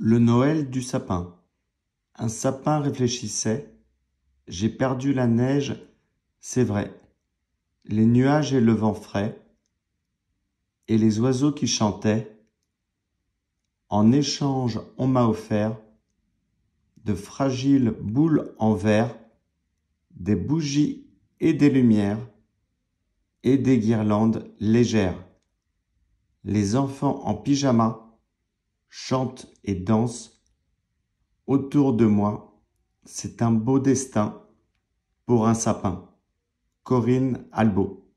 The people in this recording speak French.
Le Noël du sapin. Un sapin réfléchissait. J'ai perdu la neige, c'est vrai. Les nuages et le vent frais. Et les oiseaux qui chantaient. En échange, on m'a offert de fragiles boules en verre, des bougies et des lumières, et des guirlandes légères. Les enfants en pyjama chante et danse autour de moi. C'est un beau destin pour un sapin. Corinne Albo.